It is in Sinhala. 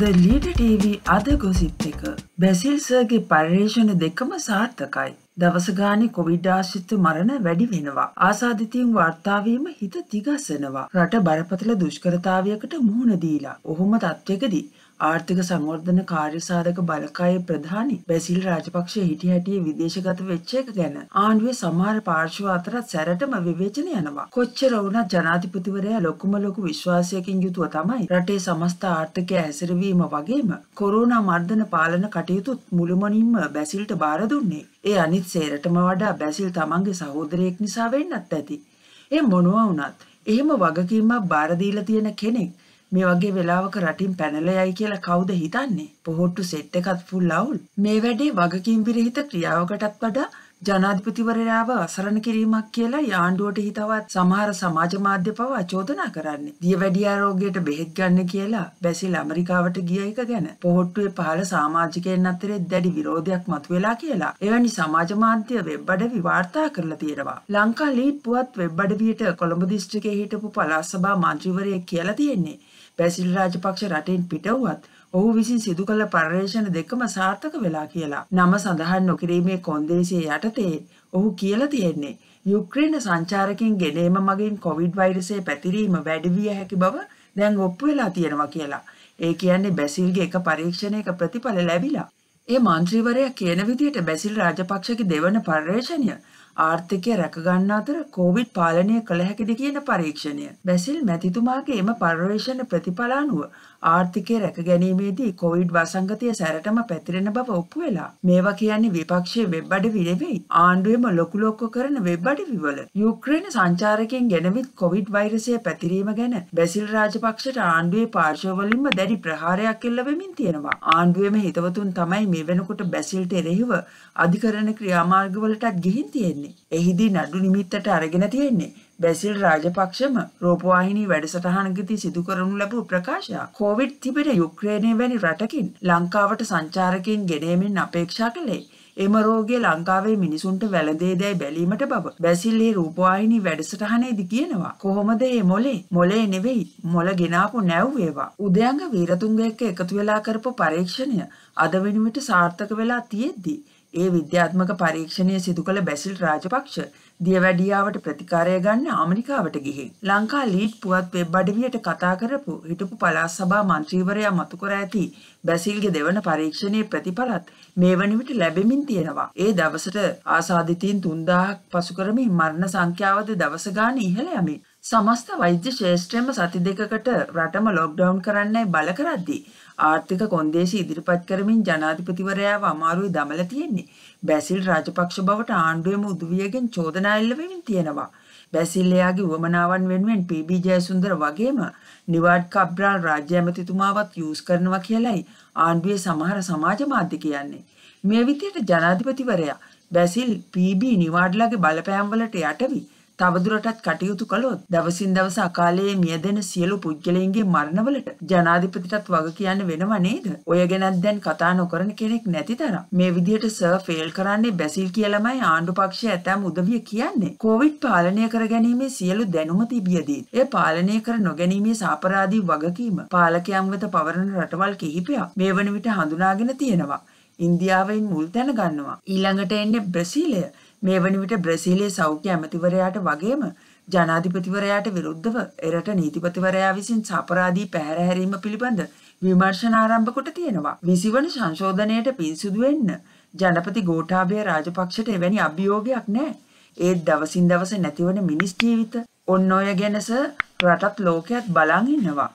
ද ලීඩ ටීවී අද ගොසිප් එක බැසිල්සර්ගේ පර්යේෂණ දෙකම සාර්ථකයි. දවසගානි කොවිඩ් ආශිත්ත මරණ වැඩි වෙනවා. ආසාධිතීන් වාර්තාවීම හිත තිගස්සනවා. රට බරපතල දුෂ්කරතාවයකට මුහුණ දීලා. ඔහොම තත්ත්වකදී ආර්ථික සංවර්ධන කාර්යසාධක බලකායේ ප්‍රධානි බැසිල් රාජපක්ෂ හිටි හැටියේ විදේශගත වෙච්ච එක ගැන ආණ්ඩුවේ සමහර පාර්ශ්ව අතරත් සැරටම විවේචන යනවා. කොච්චර වුණත් ජනාධිපතිවරයා ලොකුම ලොකු විශ්වාසයකින් යුතුව තමයි රටේ සමස්ත ආර්ථිකය හැසිරවීම වගේම කොරෝනා මර්ධන පාලන කටයුතුත් මුළුමනින්ම බැසිල්ට බාර දුන්නේ. ඒ අනිත් සේරටම වඩා බැසිල් තමන්ගේ සහෝදරයෙක් නිසා වෙන්නත් ඇති. ඒ මොනවා වුණත් එහෙම වගකීමක් බාර දීලා තියෙන කෙනෙක් මේ වගේ වෙලාවක රටින් පැනලා යයි කියලා කවුද හිතන්නේ? පොහොට්ටු සෙට් එකත් ෆුල් අවුල්. මේ වැඩේ වගකීම් විරහිත ක්‍රියාවකටත් වඩා ජනාධිපතිවරයාව අසරණ කිරීමක් කියලා ආණ්ඩුවට හිතවත් සමහර සමාජ මාධ්‍ය පවා චෝදනා කරන්නේ. දියවැඩියා රෝගයට බෙහෙත් ගන්න කියලා බැසිල් ඇමරිකාවට ගිය එක ගැන පොහොට්ටුවේ පහළ සමාජිකයන් අතරේ දැඩි විරෝධයක් මතුවෙලා කියලා. එවැනි සමාජ මාධ්‍ය වෙබ් අඩවි වාර්තා කරලා තියෙනවා. ලංකා ලීඩ් පුවත් වෙබ් අඩවියට කොළඹ දිස්ත්‍රික්කයේ හිටපු පළාත් සභා මන්ත්‍රීවරයෙක් කියලා තියෙන්නේ. බැසිල් රාජපක්ෂ රටින් පිටවුවත් ඔහු විසින් සිදු කළ පර්යේෂණ දෙකම සාර්ථක වෙලා කියලා. නම සඳහන් නොකිරීමේ කොන්දේසිය යටතේ ඔහු කියලා තියෙන්නේ යුක්‍රේන සංචාරකින් ගෙනීම මගින් කොවිඩ් වෛරසය පැතිරීම වැඩි විය හැකි බව දැන් ඔප්පු වෙලා තියෙනවා කියලා. ඒ කියන්නේ බැසිල්ගේ එක පරීක්ෂණයක ප්‍රතිඵල ලැබිලා. ඒ මන්ත්‍රීවරයා කියන විදිහට බැසිල් රාජපක්ෂගේ දෙවන පර්යේෂණය ආර්ථිකය රැකගන්න අතර කෝවිඩ් පාලනය කළ හැකිද කියන පරීක්ෂණය. බැසිල් මැතිතුමාගේ එම පර්යේෂණ ප්‍රතිඵලානුව ආර්ථිකය රැකගැනීමේදී කොවිඩ් වසංගතය සැරටම පැතිරෙන බව ඔප්පු වෙලා. මේවා කියන්නේ විපක්ෂයේ වෙබ් අඩවි නෙවෙයි. ආණ්ඩුවේම ලොකු ලොක්ක කරන වෙබ් අඩවිවල යුක්‍රේන සංචාරකයන් ගැනවිත් කොවිඩ් වෛරසය පැතිරීම ගැන බැසිල් රාජපක්ෂට ආණ්ඩුවේ පාර්ශවවලින්ම දැඩි ප්‍රහාරයක් එල්ල වෙමින් තියෙනවා. ආණ්ඩුවේම හිතවතුන් තමයි මේ වෙනකොට බැසිල්ට එරෙහිව අධිකරණ ක්‍රියාමාර්ගවලටත් ගිහින් තියෙන්නේ. තියෙන්නේ. එහිදී නඩු නිමිත්තට අරගෙන තියෙන්නේ බැසිල් රාජපක්ෂම රූපවාහිනී වැඩසටහනකදී සිදු කරනු ලැබූ ප්‍රකාශයක් කොවිඩ් තිබෙන යුක්‍රේනය වැනි රටකින් ලංකාවට සංචාරකයන් ගෙනීමෙන් අපේක්ෂා කළේ එම රෝගේ ලංකාවේ මිනිසුන්ට වැළඳේ දැයි බැලීමට බව බැසිල්ලේ රූපවාහිනී වැඩසටහනේදී කියනවා කොහොමද මේ මොලේ මොලේ නෙවෙයි මොල ගෙනාපු නැව් වේවා උදයන්ග වීරතුංග එක්ක එකතු වෙලා කරපු පරීක්ෂණය අද වෙනුවට සාර්ථක වෙලා තියෙද්දී ඒ විද්‍යාත්මක පරීක්ෂණය සිදු කළ බැසිල් රාජපක්ෂ දියවැඩියාවට ප්‍රතිකාරය ගන්න ආමරිකාවට ගිහින්. ලංකා ලීඩ් පුවත් වෙබ් අඩවියට කතා කරපු හිටපු පළාත් සභා මන්ත්‍රීවරයා මතු කර ඇති බැසිල්ගේ දෙවන පරීක්ෂණයේ ප්‍රතිඵලත් මේ වන විට ලැබෙමින් තියෙනවා. ඒ දවසට ආසාදිතීන් 3000ක් පසු කරමින් මරණ සංඛ්‍යාවද දවස ගාන ඉහළ යමින් සමස්ත වෛද්‍ය ශේෂ්ත්‍රයම සති දෙකකට රටම ලොක්ඩවුන් කරන්නයි බල කරද්දී ආර්ථික කොන්දේසි ඉදිරිපත් කරමින් ජනාධිපතිවරයාව අමාරුයි දමල තියෙන්නේ. බැසිල් රාජපක්ෂ බවට ආණ්ඩුවේම උදවියගෙන් චෝදනා එල්ල වෙමින් තියෙනවා. බැසිල් එයාගේ වමනාවන් වෙනුවෙන් පීබී ජයසුන්දර වගේම නිවාඩ් කබ්‍රාල් රාජ්‍ය ඇමතිතුමාවත් යූස් කරනවා කියලයි ආණ්ඩුවේ සමහර සමාජ මාධ්‍ය කියන්නේ. මේ විදියට ජනාධිපතිවරයා බැසිල් පීබී නිවාඩ්ලාගේ බලපෑම්වලට යටවී තවදුරටත් කටයුතු කළොත් දවසින් දවස අකාලයේ මියදෙන සියලු පුද්ගලයන්ගේ මරණවලට ජනාධිපතිටත් වග කියන්න වෙනව නේද? ඔය ගැනත් දැන් කතා නොකරන කෙනෙක් නැති තරම්. මේ විදිහට සර් ෆේල් කරන්නේ බැසිල් කියලාමයි ආණ්ඩු පක්ෂය ඇතම් උදවිය කියන්නේ. කොවිඩ් පාලනය කර ගැනීමේ සියලු දැනුම තිබියදී එය පාලනය කර නොගැනීමේ සාපරාධී වගකීම පාලකයන් වෙත පවරන රටවල් කිහිපයක් මේ වන විට හඳුනාගෙන තියෙනවා. ඉන්දියාවෙන් මුල් තැන ගන්නවා. ඊළඟට එන්නේ බ්‍රසීලය. මේ වන විට බ්‍රසීලයේ සෞඛ්‍ය ඇමතිවරයාට වගේම ජනාධිපතිවරයාට විරුද්ධව එරට නීතිපතිවරයා විසින් සපරාදී පැහැරහැරීම පිළිබඳ විමර්ශන ආරම්භ කොට තියෙනවා. විසිවන සංශෝධනයට පින්සුදු වෙන්න ජනපති ගෝඨාභය රාජපක්ෂට එවැනි අභියෝගයක් නැහැ. ඒත් දවසින් දවස නැතිවන මිනිස් ජීවිත ඔන්න ඔය ගැනස රටත් ලෝකයක් බලන් ඉන්නවා.